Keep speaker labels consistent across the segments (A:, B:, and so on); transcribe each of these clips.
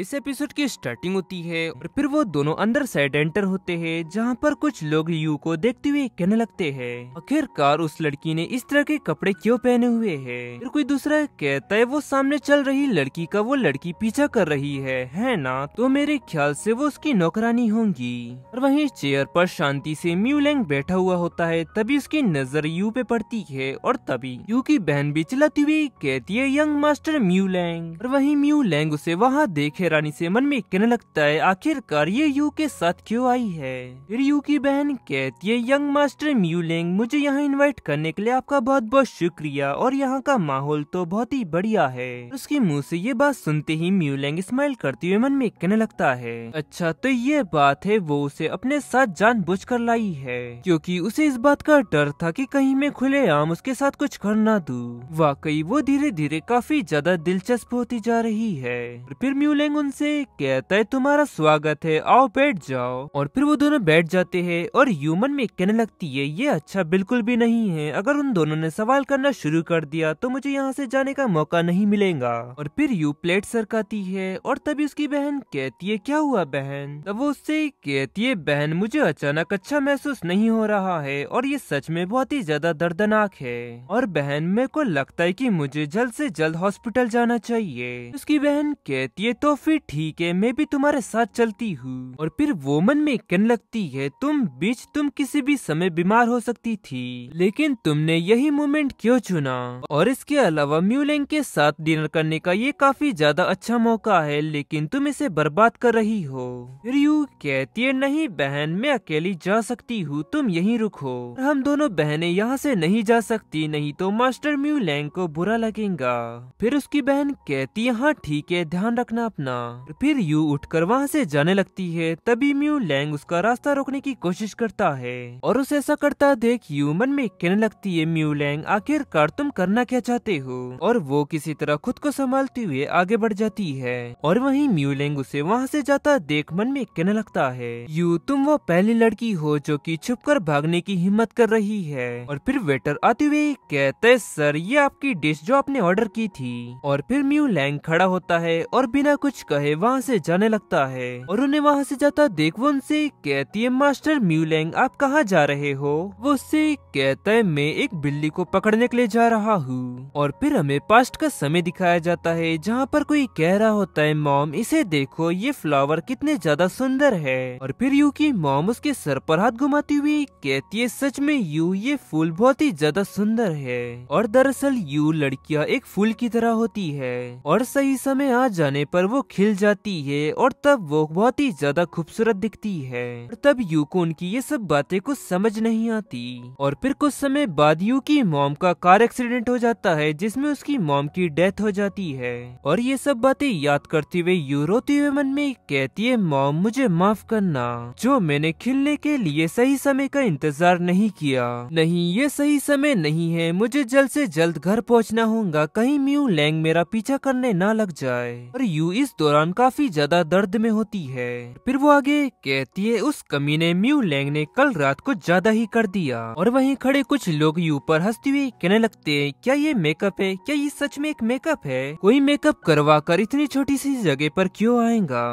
A: इस एपिसोड की स्टार्टिंग होती है और फिर वो दोनों अंदर साइड एंटर होते हैं जहाँ पर कुछ लोग यू को देखते हुए कहने लगते हैं आखिरकार उस लड़की ने इस तरह के कपड़े क्यों पहने हुए है फिर कोई दूसरा कहता है वो सामने चल रही लड़की का वो लड़की पीछा कर रही है है ना तो मेरे ख्याल से वो उसकी नौकरानी होंगी और वही चेयर पर शांति से म्यूलैंग बैठा हुआ होता है तभी उसकी नजर यू पे पड़ती है और तभी यू की बहन भी चलाती हुई कहती है यंग मास्टर म्यूलैंग और वही म्यूलैंग उसे वहाँ देखे रानी मन में कहने लगता है आखिरकार ये यू के साथ क्यों आई है फिर यू की बहन कहती है यंग मास्टर म्यूलिंग मुझे यहाँ इनवाइट करने के लिए आपका बहुत बहुत शुक्रिया और यहाँ का माहौल तो बहुत ही बढ़िया है उसके मुँह ऐसी ये बात सुनते ही म्यूलेंग स्माइल करते हुए मन में कहने लगता है अच्छा तो ये बात है वो उसे अपने साथ जान कर लाई है क्योंकि उसे इस बात का डर था कि कहीं मैं आम उसके साथ कुछ कर ना दू वाकई वो धीरे धीरे काफी ज्यादा दिलचस्प होती जा रही है फिर म्यूलेंग उनसे कहता है तुम्हारा स्वागत है आओ बैठ जाओ और फिर वो दोनों बैठ जाते हैं और ह्यूमन में कहने लगती है ये अच्छा बिल्कुल भी नहीं है अगर उन दोनों ने सवाल करना शुरू कर दिया तो मुझे यहाँ से जाने का मौका नहीं मिलेगा और फिर यू प्लेट सरकाती है और तभी उसकी बहन कहती है क्या हुआ बहन तब वो उससे कहती है बहन मुझे अचानक अच्छा महसूस नहीं हो रहा है और ये सच में बहुत ही ज्यादा दर्दनाक है और बहन मेरे को लगता है की मुझे जल्द ऐसी जल्द हॉस्पिटल जाना चाहिए उसकी बहन कहती है तो फिर ठीक है मैं भी तुम्हारे साथ चलती हूँ और फिर वो मन में कहने लगती है तुम बीच तुम किसी भी समय बीमार हो सकती थी लेकिन तुमने यही मोमेंट क्यों चुना और इसके अलावा म्यूलेंग के साथ डिनर करने का ये काफी ज्यादा अच्छा मौका है लेकिन तुम इसे बर्बाद कर रही हो रियू कहती है नहीं बहन मैं अकेली जा सकती हूँ तुम यही रुको हम दोनों बहने यहाँ से नहीं जा सकती नहीं तो मास्टर म्यूलैंग को बुरा लगेगा फिर उसकी बहन कहती है हाँ ठीक है ध्यान रखना अपना करना फिर यू उठकर वहाँ से जाने लगती है तभी म्यू लैंग उसका रास्ता रोकने की कोशिश करता है और उसे ऐसा करता देख यू मन में कहने लगती है म्यू लैंग आखिरकार तुम करना क्या चाहते हो और वो किसी तरह खुद को संभालते हुए आगे बढ़ जाती है और वही म्यू लैंग उसे वहाँ ऐसी जाता देख मन में कहने लगता है यू तुम वो पहली लड़की हो जो छुप कर भागने की हिम्मत कर रही है और फिर वेटर आते हुए कहते सर ये आपकी डिश जो आपने ऑर्डर की थी और फिर म्यू लैंग खड़ा होता है और बिना कुछ कुछ कहे वहाँ से जाने लगता है और उन्हें वहाँ से जाता देख वो उनसे कहती है मास्टर म्यूलैंग आप कहाँ जा रहे हो वो उससे कहता है मैं एक बिल्ली को पकड़ने के लिए जा रहा हूँ और फिर हमें पास्ट का समय दिखाया जाता है जहाँ पर कोई कह रहा होता है मॉम इसे देखो ये फ्लावर कितने ज्यादा सुंदर है और फिर यू की मॉम उसके सर पर हाथ घुमाती हुई कहती है सच में यू ये फूल बहुत ही ज्यादा सुंदर है और दरअसल यू लड़कियाँ एक फूल की तरह होती है और सही समय आ जाने पर वो खिल जाती है और तब वो बहुत ही ज्यादा खूबसूरत दिखती है और तब यू को उनकी ये सब बातें कुछ समझ नहीं आती और फिर कुछ समय बाद यू की मोम का कार एक्सीडेंट हो जाता है जिसमे उसकी मोम की डेथ हो जाती है और ये सब बातें याद करते हुए यू रोते हुए मन में कहती है मोम मुझे माफ करना जो मैंने खिलने के लिए सही समय का इंतजार नहीं किया नहीं ये सही समय नहीं है मुझे जल्द से जल्द घर पहुंचना होगा कहीं म्यू लैंग मेरा पीछा करने ना लग जाए और यू इस दौरान काफी ज्यादा दर्द में होती है फिर वो आगे कहती है उस कमीने म्यू लैंग ने कल रात को ज्यादा ही कर दिया और वहीं खड़े कुछ लोग यू पर हंसते हुए कहने लगते हैं क्या ये मेकअप है क्या ये सच में एक मेकअप है कोई मेकअप करवा कर इतनी छोटी सी जगह पर क्यों आएगा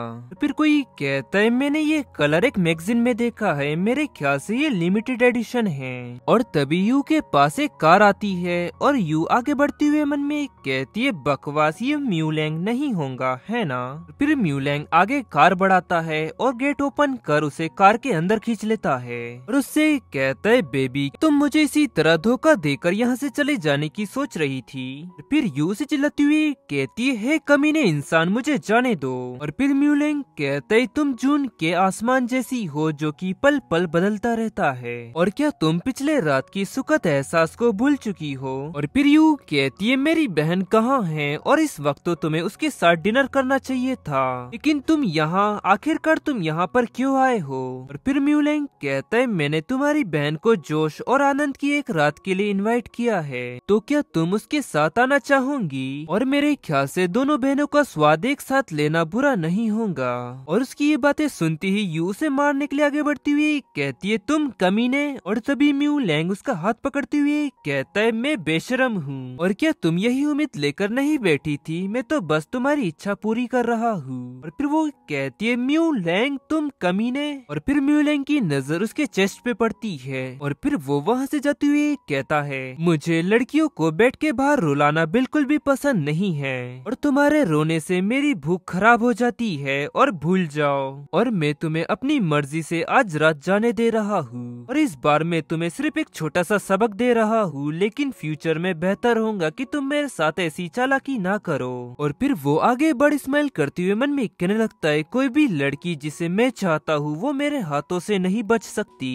A: फिर कोई कहता है मैंने ये कलर एक मैगजीन में देखा है मेरे ख्याल से ये लिमिटेड एडिशन है और तभी यू के पास एक कार आती है और यू आगे बढ़ते हुए मन में कहती है बकवास ये म्यूलैंग नहीं होगा है ना लेना फिर म्यूलैंग आगे कार बढ़ाता है और गेट ओपन कर उसे कार के अंदर खींच लेता है और उससे कहता है बेबी तुम मुझे इसी तरह धोखा देकर यहाँ से चले जाने की सोच रही थी फिर यू से चिल्लाती हुई कहती है कमीने इंसान मुझे जाने दो और फिर म्यूलैंग कहते तुम जून के आसमान जैसी हो जो की पल पल बदलता रहता है और क्या तुम पिछले रात की सुखद एहसास को भूल चुकी हो और फिर यू कहती है मेरी बहन कहाँ है और इस वक्त तो तुम्हें उसके साथ डिनर करना चाहिए था लेकिन तुम यहाँ आखिरकार तुम यहाँ पर क्यों आए हो और फिर म्यूलैंग कहता है मैंने तुम्हारी बहन को जोश और आनंद की एक रात के लिए इनवाइट किया है तो क्या तुम उसके साथ आना चाहोगी और मेरे ख्याल से दोनों बहनों का स्वाद एक साथ लेना बुरा नहीं होगा और उसकी ये बातें सुनती ही यू उसे मारने के लिए आगे बढ़ती हुई कहती है तुम कमीने और तभी म्यू लैंग उसका हाथ पकड़ती हुए कहता है मैं बेशरम हूँ और क्या तुम यही उम्मीद लेकर नहीं बैठी थी मैं तो बस तुम्हारी इच्छा पूरी कर कर रहा हूँ और फिर वो कहती है म्यू लैंग तुम कमीने और फिर म्यू लैंग की नजर उसके चेस्ट पे पड़ती है और फिर वो वहाँ से जाते हुए कहता है मुझे लड़कियों को बेड के बाहर रुलाना बिल्कुल भी पसंद नहीं है और तुम्हारे रोने से मेरी भूख खराब हो जाती है और भूल जाओ और मैं तुम्हें अपनी मर्जी से आज रात जाने दे रहा हूँ और इस बार मैं तुम्हें सिर्फ एक छोटा सा सबक दे रहा हूँ लेकिन फ्यूचर में बेहतर होगा कि तुम मेरे साथ ऐसी चालाकी ना करो और फिर वो आगे बढ़ स्माइल करते हुए मन में कहने लगता है कोई भी लड़की जिसे मैं चाहता हूँ वो मेरे हाथों से नहीं बच सकती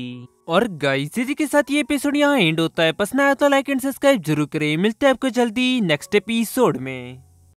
A: और गाइस इसी के साथ ये एपिसोड यहाँ एंड होता है पसंद आया तो लाइक एंड सब्सक्राइब जरूर करें मिलते हैं आपको जल्दी नेक्स्ट एपिसोड में